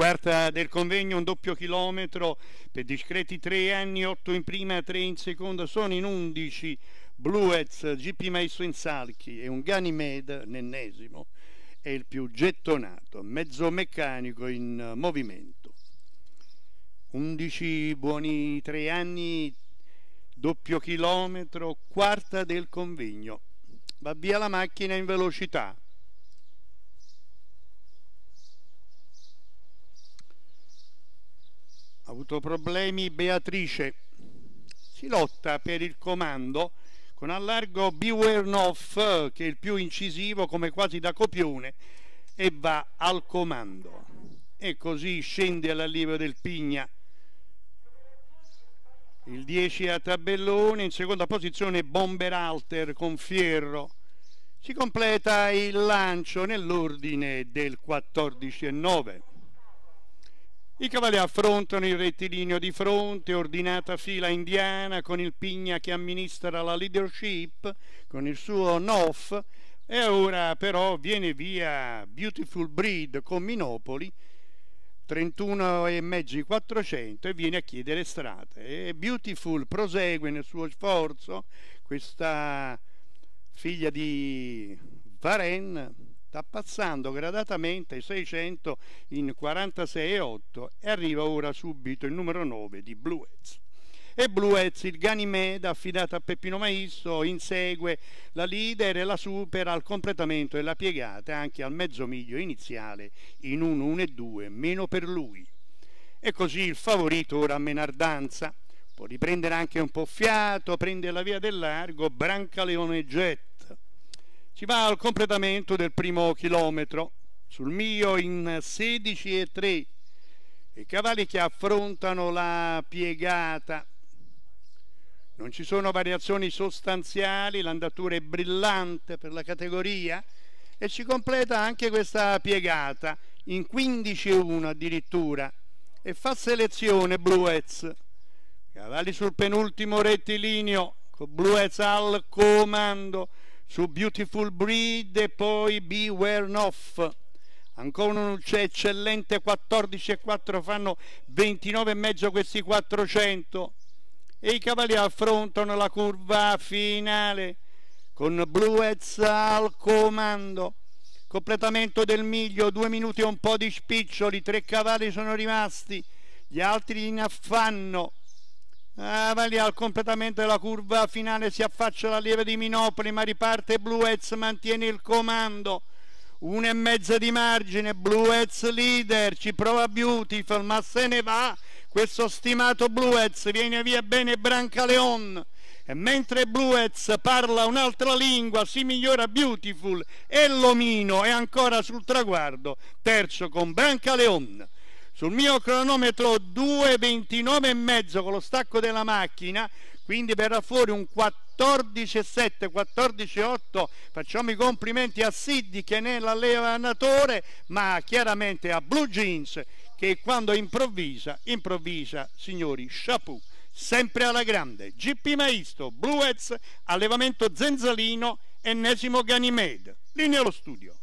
quarta del convegno un doppio chilometro per discreti tre anni, otto in prima, tre in seconda, sono in undici, Bluez, GP Maestro in Salchi e un Ganymede, l'ennesimo, è il più gettonato, mezzo meccanico in eh, movimento. Undici buoni tre anni, doppio chilometro, quarta del convegno. Va via la macchina in velocità. avuto problemi Beatrice. Si lotta per il comando con allargo Beware Noff che è il più incisivo come quasi da copione e va al comando. E così scende all'allievo del Pigna. Il 10 a tabellone, in seconda posizione Bomber Alter con Fierro. Si completa il lancio nell'ordine del 14 e 9. I cavalli affrontano il rettilineo di fronte, ordinata fila indiana, con il pigna che amministra la leadership, con il suo Noff, e ora però viene via Beautiful Breed con Minopoli, 31 e mezzi 400 e viene a chiedere strade. E Beautiful prosegue nel suo sforzo, questa figlia di Varenne 80, passando gradatamente ai 600 in 46,8 e arriva ora subito il numero 9 di Bluez e Bluez il Ganimede affidato a Peppino Maisto, insegue la leader e la supera al completamento della piegata anche al mezzo miglio iniziale in 1-1-2 meno per lui e così il favorito ora a Menardanza può riprendere anche un po' fiato prende la via del largo Brancaleone Jet ci va al completamento del primo chilometro, sul mio in 16 e 3, i cavalli che affrontano la piegata. Non ci sono variazioni sostanziali, l'andatura è brillante per la categoria e ci completa anche questa piegata in 15-1 addirittura e fa selezione Bluez. Cavalli sul penultimo rettilineo con Bluez al comando su Beautiful Breed e poi Beware Off. ancora un c'è eccellente 14 e 4 fanno 29 e mezzo questi 400 e i cavalli affrontano la curva finale con Bluez al comando completamento del miglio due minuti e un po' di spiccioli tre cavalli sono rimasti gli altri in affanno Avanti ah, al completamento della curva finale si affaccia la lieve di Minopoli ma riparte Bluez, mantiene il comando una e mezza di margine, Bluez leader, ci prova Beautiful ma se ne va questo stimato Bluez, viene via bene Brancaleon e mentre Bluez parla un'altra lingua si migliora Beautiful e Lomino è ancora sul traguardo, terzo con Brancaleon sul mio cronometro 2,29 e mezzo con lo stacco della macchina quindi verrà fuori un 14,7 14,8 facciamo i complimenti a Siddi che è l'allenatore ma chiaramente a Blue Jeans che quando improvvisa improvvisa signori chapeau sempre alla grande GP Maisto, Bluez, allevamento Zenzalino ennesimo Ganimede linea allo studio